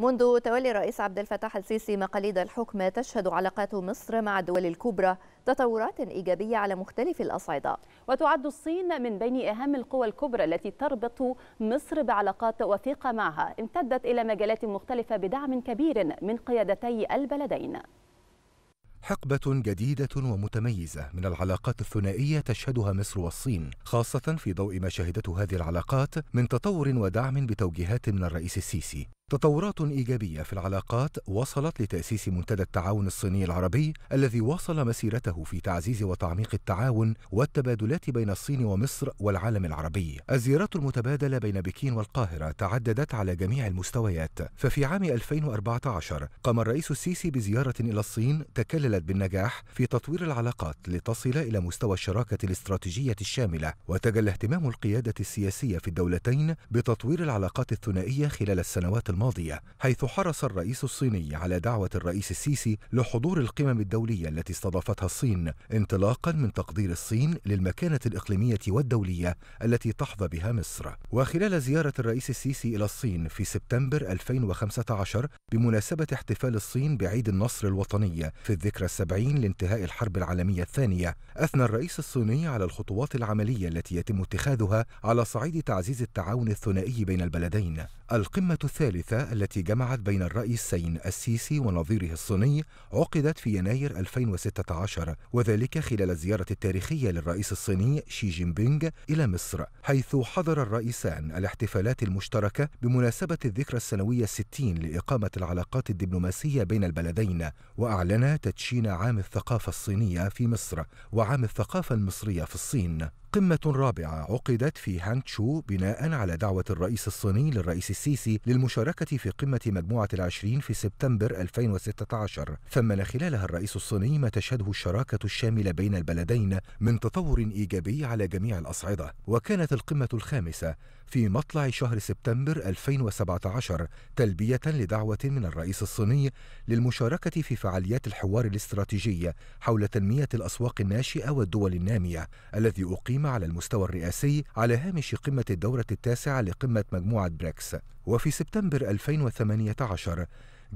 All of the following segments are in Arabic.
منذ تولي الرئيس عبد الفتاح السيسي مقاليد الحكم تشهد علاقات مصر مع الدول الكبرى تطورات إيجابية على مختلف الأصعدة وتعد الصين من بين أهم القوى الكبرى التي تربط مصر بعلاقات وثيقة معها امتدت إلى مجالات مختلفة بدعم كبير من قيادتي البلدين حقبة جديدة ومتميزة من العلاقات الثنائية تشهدها مصر والصين، خاصة في ضوء ما شهدته هذه العلاقات من تطور ودعم بتوجيهات من الرئيس السيسي، تطورات إيجابية في العلاقات وصلت لتأسيس منتدى التعاون الصيني العربي الذي واصل مسيرته في تعزيز وتعميق التعاون والتبادلات بين الصين ومصر والعالم العربي. الزيارات المتبادلة بين بكين والقاهرة تعددت على جميع المستويات، ففي عام 2014 قام الرئيس السيسي بزيارة إلى الصين تكللت بالنجاح في تطوير العلاقات لتصل إلى مستوى الشراكة الاستراتيجية الشاملة، وتجلى اهتمام القيادة السياسية في الدولتين بتطوير العلاقات الثنائية خلال السنوات الماضية حيث حرص الرئيس الصيني على دعوة الرئيس السيسي لحضور القمم الدولية التي استضافتها الصين انطلاقا من تقدير الصين للمكانة الإقليمية والدولية التي تحظى بها مصر وخلال زيارة الرئيس السيسي إلى الصين في سبتمبر 2015 بمناسبة احتفال الصين بعيد النصر الوطني في الذكرى السبعين لانتهاء الحرب العالمية الثانية أثنى الرئيس الصيني على الخطوات العملية التي يتم اتخاذها على صعيد تعزيز التعاون الثنائي بين البلدين القمة الثالثة الثالثة التي جمعت بين الرئيسين السيسي ونظيره الصيني عقدت في يناير 2016 وذلك خلال الزيارة التاريخية للرئيس الصيني شي جين بينغ إلى مصر حيث حضر الرئيسان الاحتفالات المشتركة بمناسبة الذكرى السنوية الستين لإقامة العلاقات الدبلوماسية بين البلدين وأعلنا تدشين عام الثقافة الصينية في مصر وعام الثقافة المصرية في الصين قمة رابعة عقدت في هانتشو بناء على دعوة الرئيس الصيني للرئيس السيسي للمشاركة في قمة مجموعة العشرين في سبتمبر 2016 ثمن خلالها الرئيس الصيني ما تشهده الشراكة الشاملة بين البلدين من تطور إيجابي على جميع الأصعدة وكانت القمة الخامسة في مطلع شهر سبتمبر 2017 تلبية لدعوة من الرئيس الصيني للمشاركة في فعاليات الحوار الاستراتيجي حول تنمية الأسواق الناشئة والدول النامية الذي أقيم على المستوى الرئاسي على هامش قمة الدورة التاسعة لقمة مجموعة بريكس وفي سبتمبر 2018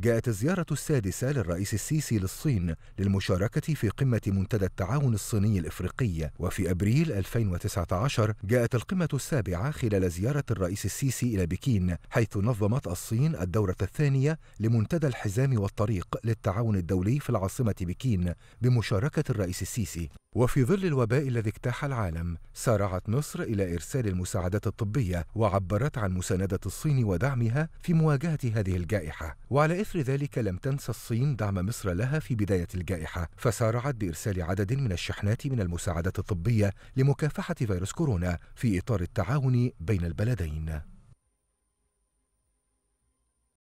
جاءت الزيارة السادسة للرئيس السيسي للصين للمشاركة في قمة منتدى التعاون الصيني الإفريقي وفي أبريل 2019 جاءت القمة السابعة خلال زيارة الرئيس السيسي إلى بكين حيث نظمت الصين الدورة الثانية لمنتدى الحزام والطريق للتعاون الدولي في العاصمة بكين بمشاركة الرئيس السيسي وفي ظل الوباء الذي اجتاح العالم سارعت مصر إلى إرسال المساعدات الطبية وعبرت عن مساندة الصين ودعمها في مواجهة هذه الجائحة وعلى إثر ذلك لم تنس الصين دعم مصر لها في بداية الجائحة فسارعت بإرسال عدد من الشحنات من المساعدات الطبية لمكافحة فيروس كورونا في إطار التعاون بين البلدين